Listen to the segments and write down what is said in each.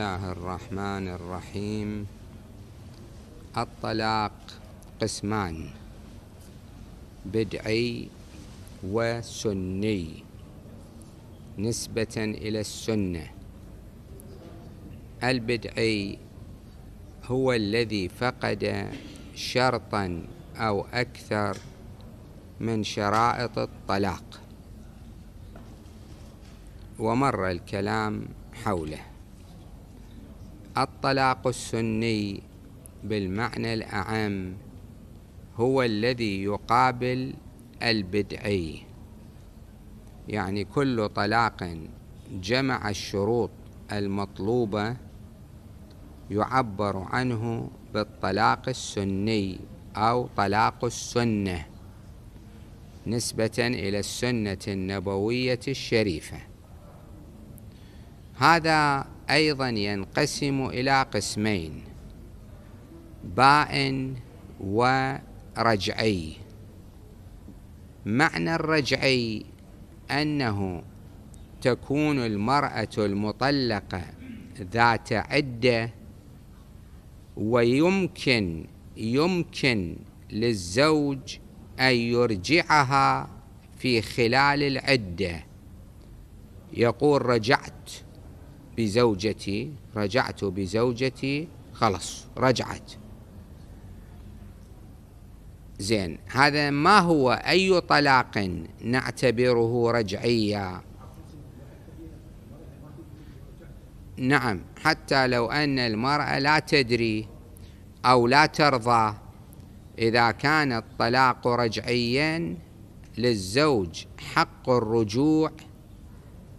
الله الرحمن الرحيم الطلاق قسمان بدعي وسني نسبة إلى السنة البدعي هو الذي فقد شرطا أو أكثر من شرائط الطلاق ومر الكلام حوله الطلاق السني بالمعنى الأعم هو الذي يقابل البدعي يعني كل طلاق جمع الشروط المطلوبة يعبر عنه بالطلاق السني أو طلاق السنة نسبة إلى السنة النبوية الشريفة هذا أيضا ينقسم إلى قسمين بائن ورجعي معنى الرجعي أنه تكون المرأة المطلقة ذات عدة ويمكن يمكن للزوج أن يرجعها في خلال العدة يقول رجعت بزوجتي رجعت بزوجتي خلص رجعت زين هذا ما هو أي طلاق نعتبره رجعيا نعم حتى لو أن المرأة لا تدري أو لا ترضى إذا كان الطلاق رجعيا للزوج حق الرجوع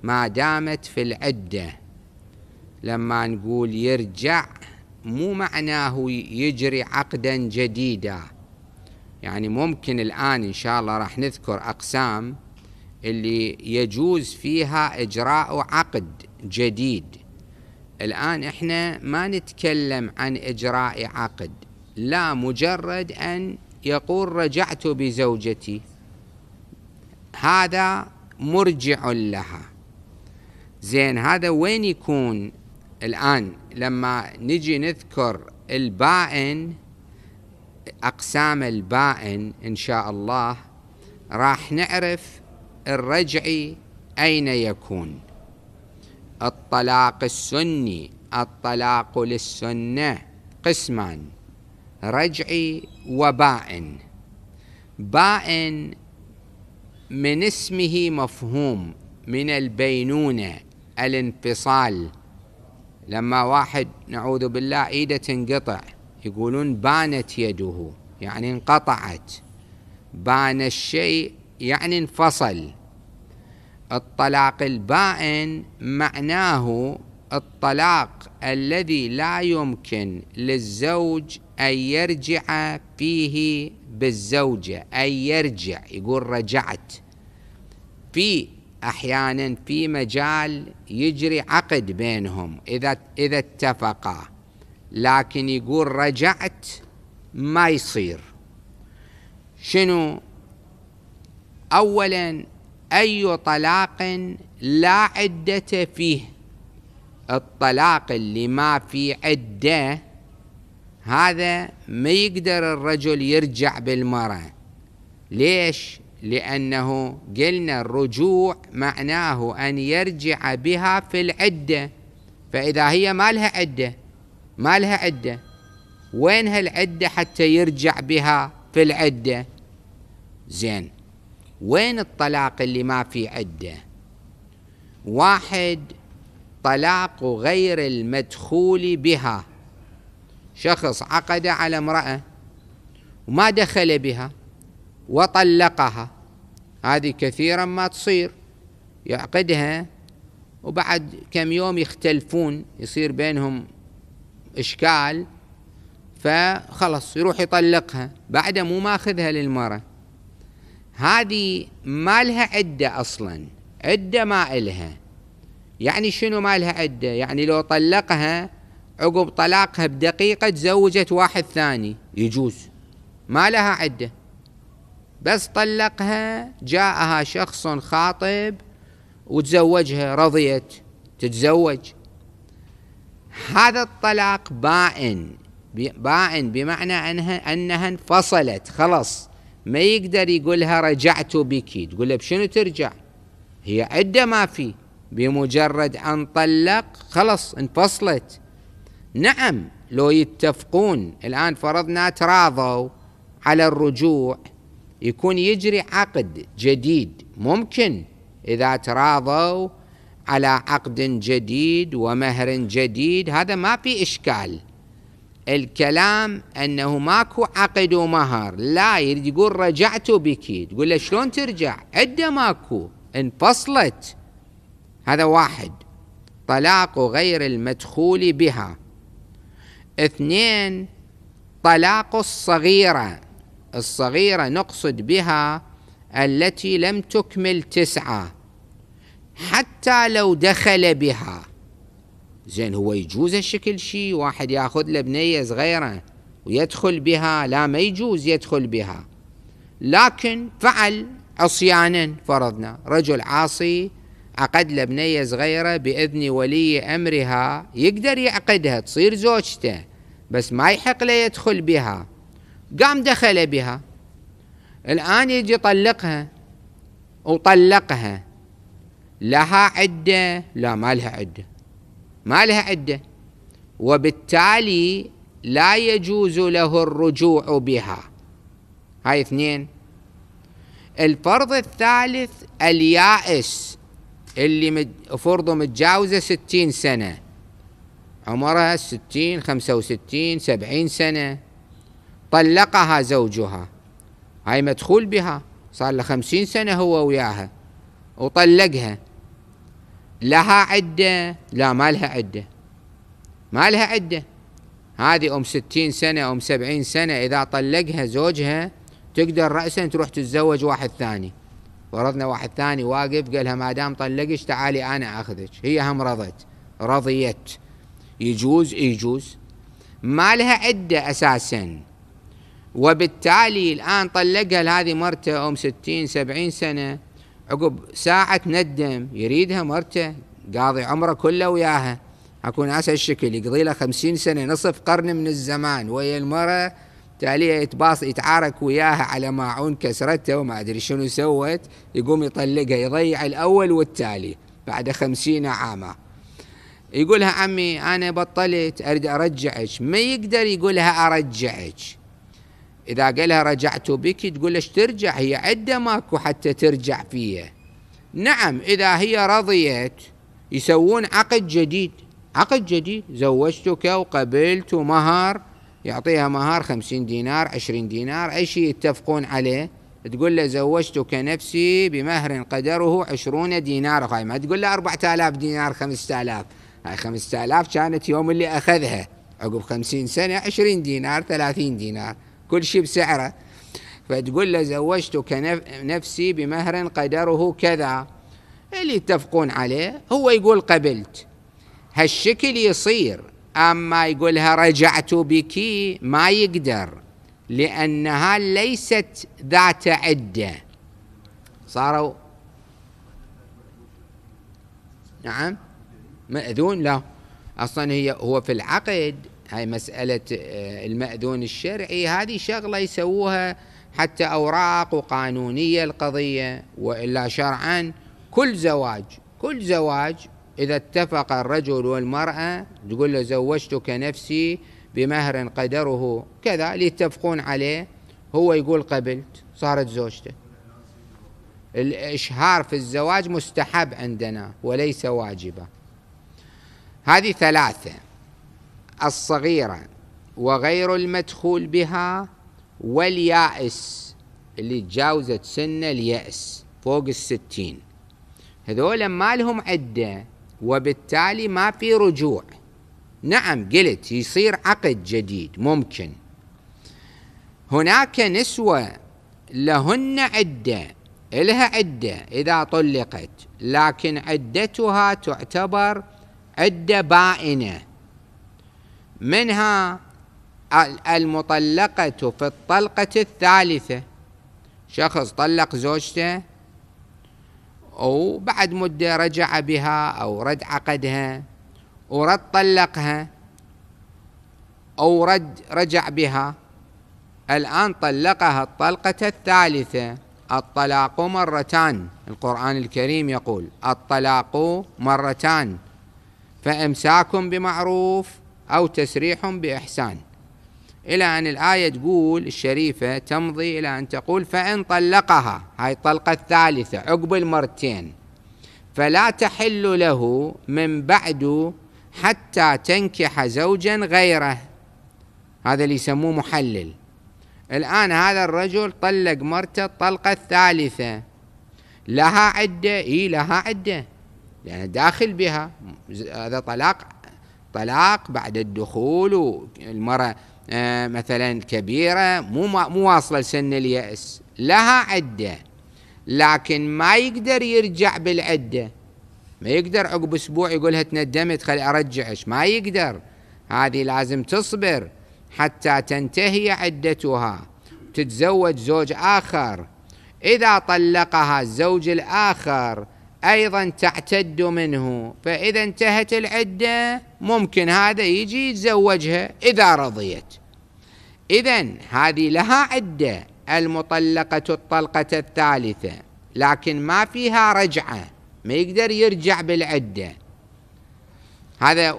ما دامت في العده لما نقول يرجع مو معناه يجري عقدا جديدا يعني ممكن الآن إن شاء الله راح نذكر أقسام اللي يجوز فيها إجراء عقد جديد الآن إحنا ما نتكلم عن إجراء عقد لا مجرد أن يقول رجعت بزوجتي هذا مرجع لها زين هذا وين يكون الآن لما نجي نذكر البائن أقسام البائن إن شاء الله راح نعرف الرجعي أين يكون الطلاق السني الطلاق للسنة قسمان رجعي وبائن بائن من اسمه مفهوم من البينونة الانفصال لما واحد نعوذ بالله ايده تنقطع يقولون بانت يده يعني انقطعت بان الشيء يعني انفصل الطلاق البائن معناه الطلاق الذي لا يمكن للزوج أن يرجع فيه بالزوجة أن يرجع يقول رجعت في احيانا في مجال يجري عقد بينهم اذا اذا اتفقا لكن يقول رجعت ما يصير شنو اولا اي طلاق لا عده فيه الطلاق اللي ما في عده هذا ما يقدر الرجل يرجع بالمراه ليش لأنه قلنا الرجوع معناه أن يرجع بها في العدة فإذا هي ما لها عدة ما لها عدة وين هالعدة حتى يرجع بها في العدة زين وين الطلاق اللي ما في عدة واحد طلاق غير المدخول بها شخص عقد على امرأة وما دخل بها وطلقها هذه كثيرا ما تصير يعقدها وبعد كم يوم يختلفون يصير بينهم إشكال فخلص يروح يطلقها بعده مو ماخذها للمرة هذه ما لها عدة أصلا عدة ما إلها يعني شنو ما لها عدة يعني لو طلقها عقب طلاقها بدقيقة تزوجت واحد ثاني يجوز ما لها عده بس طلقها جاءها شخص خاطب وتزوجها رضيت تتزوج هذا الطلاق بائن بائن بمعنى أنها, أنها انفصلت خلص ما يقدر يقولها رجعت بك تقول له بشنو ترجع هي عدة ما في بمجرد أن طلق خلص انفصلت نعم لو يتفقون الآن فرضنا تراضوا على الرجوع يكون يجري عقد جديد ممكن إذا تراضوا على عقد جديد ومهر جديد هذا ما في إشكال الكلام أنه ماكو عقد ومهر لا يريد يقول رجعت بك تقول له شلون ترجع عدة ماكو انفصلت هذا واحد طلاق غير المدخول بها اثنين طلاق الصغيره الصغيرة نقصد بها التي لم تكمل تسعة حتى لو دخل بها زين هو يجوز الشكل شيء واحد ياخذ له بنيه صغيره ويدخل بها لا ما يجوز يدخل بها لكن فعل عصيانا فرضنا رجل عاصي عقد له بنيه صغيره باذن ولي امرها يقدر يعقدها تصير زوجته بس ما يحق له يدخل بها قام دخل بها الآن يجي يطلقها وطلقها لها عدة لا ما لها عدة ما لها عدة وبالتالي لا يجوز له الرجوع بها هاي اثنين الفرض الثالث اليائس اللي فرضه متجاوزة ستين سنة عمرها ستين خمسة وستين سبعين سنة طلقها زوجها هاي مدخول بها صار له خمسين سنة هو وياها وطلقها لها عدة لا ما لها عدة ما لها عدة هذه أم ستين سنة أم سبعين سنة إذا طلقها زوجها تقدر رأسا تروح تتزوج واحد ثاني ورضنا واحد ثاني واقف قال لها ما دام طلقش تعالي أنا أخذك هي هم رضت رضيت يجوز يجوز ما لها عدة أساساً وبالتالي الآن طلقها هذه مرته أم ستين سبعين سنة عقب ساعة ندم يريدها مرته قاضي عمره كله وياها أكون ناس الشكل يقضي له خمسين سنة نصف قرن من الزمان ويا المرأة تاليها يتباص يتعارك وياها على ماعون كسرته وما ادري شنو سوت يقوم يطلقها يضيع الاول والتالي بعد خمسين عاما يقولها عمي انا بطلت اريد ارجعك ما يقدر يقولها ارجعك إذا قالها رجعت بك تقول ليش ترجع هي عدة ماكو حتى ترجع فيها نعم إذا هي رضيت يسوون عقد جديد عقد جديد زوجتك وقبلت ومهار يعطيها مهار خمسين دينار عشرين دينار أي شيء يتفقون عليه تقول له زوجتك نفسي بمهر قدره عشرون دينار هاي ما تقول له أربعة آلاف دينار خمسة آلاف هاي خمسة آلاف كانت يوم اللي أخذها عقب خمسين سنة عشرين دينار ثلاثين دينار كل شيء بسعره فتقول له زوجتك نفسي بمهر قدره كذا اللي يتفقون عليه هو يقول قبلت هالشكل يصير أما يقولها رجعت بك ما يقدر لأنها ليست ذات عدة صاروا نعم مأذون لا أصلا هي هو في العقد هاي مسألة آه، المأذون الشرعي هذه شغلة يسووها حتى أوراق وقانونية القضية وإلا شرعا كل زواج كل زواج إذا اتفق الرجل والمرأة تقول له زوجتك نفسي بمهر قدره كذا اللي يتفقون عليه هو يقول قبلت صارت زوجته الإشهار في الزواج مستحب عندنا وليس واجبا هذه ثلاثة الصغيرة وغير المدخول بها واليائس اللي تجاوزت سن اليأس فوق الستين هذول ما لهم عدة وبالتالي ما في رجوع نعم قلت يصير عقد جديد ممكن هناك نسوة لهن عدة لها عدة إذا طلقت لكن عدتها تعتبر عدة بائنة منها المطلقة في الطلقة الثالثة شخص طلق زوجته وبعد مدة رجع بها أو رد عقدها ورد طلقها أو رد رجع بها الآن طلقها الطلقة الثالثة الطلاق مرتان القرآن الكريم يقول الطلاق مرتان فإمساك بمعروف أو تسريح بإحسان إلى أن الآية تقول الشريفة تمضي إلى أن تقول فإن طلقها هاي الطلقة الثالثة عقب المرتين فلا تحل له من بعد حتى تنكح زوجا غيره هذا اللي يسموه محلل الآن هذا الرجل طلق مرته الطلقة الثالثة لها عدة إي لها عدة يعني داخل بها هذا طلاق الطلاق بعد الدخول والمرأة آه، مثلا كبيرة مو مو واصلة لسن اليأس لها عدة لكن ما يقدر يرجع بالعدة ما يقدر عقب أسبوع يقولها تندمت خلي أرجعش ما يقدر هذه لازم تصبر حتى تنتهي عدتها تتزوج زوج آخر إذا طلقها الزوج الآخر أيضا تعتد منه فإذا انتهت العدة ممكن هذا يجي يتزوجها إذا رضيت إذا هذه لها عدة المطلقة الطلقة الثالثة لكن ما فيها رجعة ما يقدر يرجع بالعدة هذا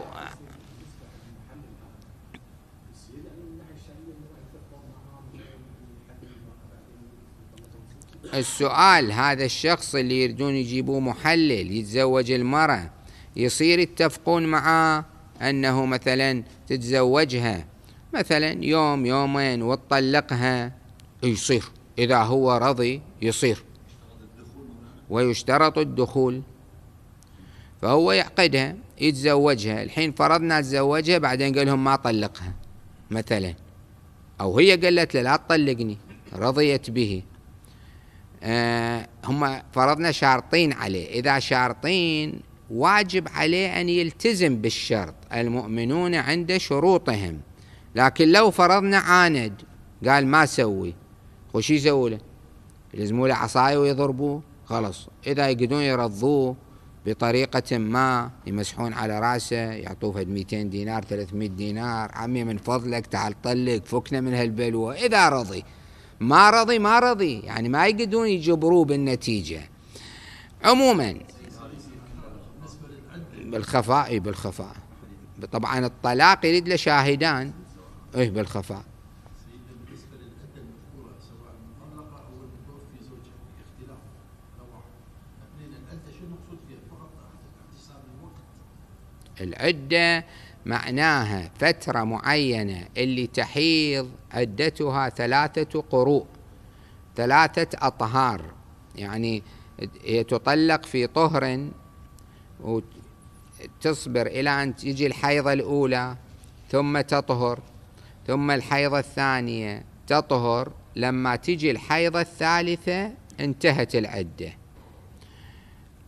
السؤال هذا الشخص اللي يريدون يجيبوه محلل يتزوج المرة يصير يتفقون معاه أنه مثلا تتزوجها مثلا يوم يومين وتطلقها يصير إذا هو رضي يصير ويشترط الدخول فهو يعقدها يتزوجها الحين فرضنا تزوجها بعدين قال لهم ما طلقها مثلا أو هي قالت له لا تطلقني رضيت به آه، هم فرضنا شرطين عليه إذا شرطين واجب عليه أن يلتزم بالشرط المؤمنون عند شروطهم لكن لو فرضنا عاند قال ما سوي وش يسوي له يلزموا له عصايه ويضربوه خلص إذا يقدرون يرضوه بطريقة ما يمسحون على رأسه يعطوه فد 200 دينار 300 دينار عمي من فضلك تعال طلق فكنا من هالبلوة إذا رضي ما رضي ما رضي يعني ما يقدرون يجبروه بالنتيجة عموما بالخفاء إيه، بالخفاء طبعا الطلاق يريد له شاهدان ايه بالخفاء العدة معناها فترة معينة اللي تحيض عدتها ثلاثة قروء ثلاثة أطهار يعني هي تطلق في طهر وتصبر إلى أن تجي الحيضة الأولى ثم تطهر ثم الحيضة الثانية تطهر لما تجي الحيضة الثالثة انتهت العده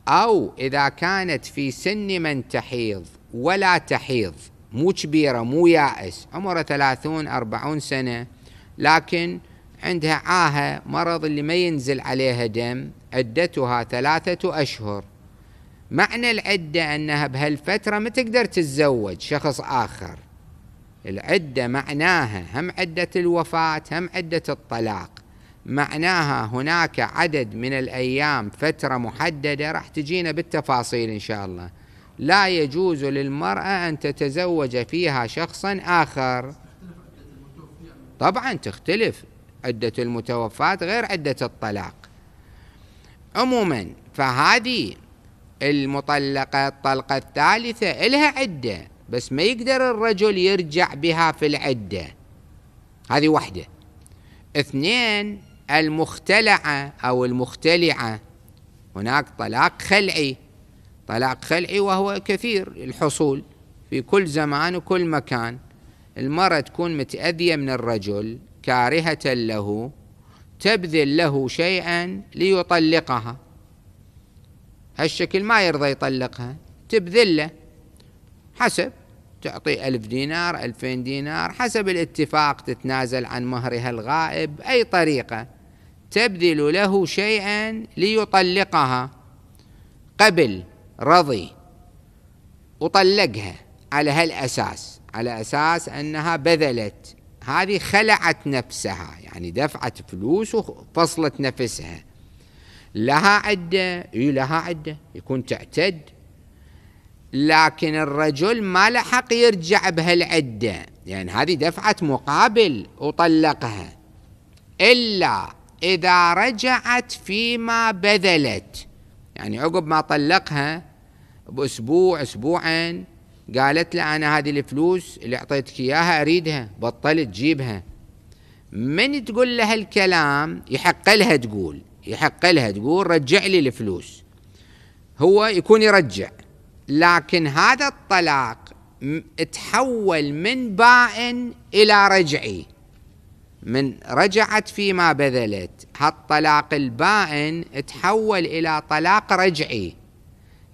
أو إذا كانت في سن من تحيض ولا تحيض مو كبيرة مو يائس عمرها ثلاثون أربعون سنة لكن عندها عاهة مرض اللي ما ينزل عليها دم عدتها ثلاثة أشهر معنى العدة أنها بهالفترة ما تقدر تتزوج شخص آخر العدة معناها هم عدة الوفاة هم عدة الطلاق معناها هناك عدد من الايام فتره محدده راح تجينا بالتفاصيل ان شاء الله لا يجوز للمراه ان تتزوج فيها شخصا اخر طبعا تختلف عده المتوفاه غير عده الطلاق عموما فهذه المطلقه الطلقه الثالثه لها عده بس ما يقدر الرجل يرجع بها في العده هذه واحده اثنين المختلعة أو المختلعة هناك طلاق خلعي طلاق خلعي وهو كثير الحصول في كل زمان وكل مكان المرأة تكون متأذية من الرجل كارهة له تبذل له شيئا ليطلقها هالشكل ما يرضى يطلقها تبذله حسب تعطي ألف دينار ألفين دينار حسب الاتفاق تتنازل عن مهرها الغائب أي طريقة تبذل له شيئا ليطلقها قبل رضي وطلقها على هالأساس على أساس أنها بذلت هذه خلعت نفسها يعني دفعت فلوس وفصلت نفسها لها عدة إيه لها عدة يكون تعتد لكن الرجل ما لحق يرجع بهالعدة يعني هذه دفعة مقابل وطلقها إلا إذا رجعت فيما بذلت يعني عقب ما طلقها بأسبوع أسبوعين قالت له أنا هذه الفلوس اللي أعطيتك إياها أريدها بطلت جيبها من تقول لها الكلام يحق لها تقول يحق لها تقول رجع لي الفلوس هو يكون يرجع لكن هذا الطلاق تحول من باء إلى رجعي من رجعت فيما بذلت هالطلاق البائن تحول إلى طلاق رجعي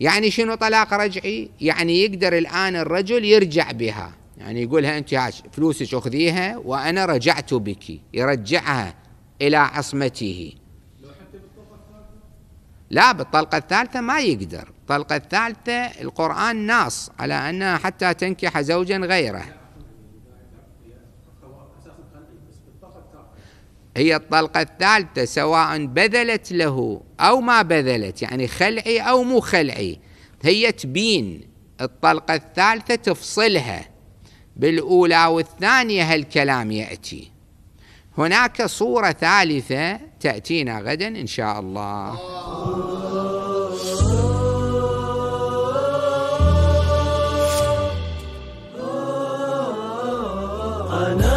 يعني شنو طلاق رجعي يعني يقدر الآن الرجل يرجع بها يعني يقولها أنت فلوسك أخذيها وأنا رجعت بك يرجعها إلى عصمته لا بالطلقة الثالثة ما يقدر الطلقة الثالثة القرآن ناص على أنها حتى تنكح زوجا غيره هي الطلقة الثالثة سواء بذلت له أو ما بذلت يعني خلعي أو مو خلعي هي تبين الطلقة الثالثة تفصلها بالأولى والثانية هالكلام يأتي هناك صورة ثالثة تأتينا غدا إن شاء الله I know.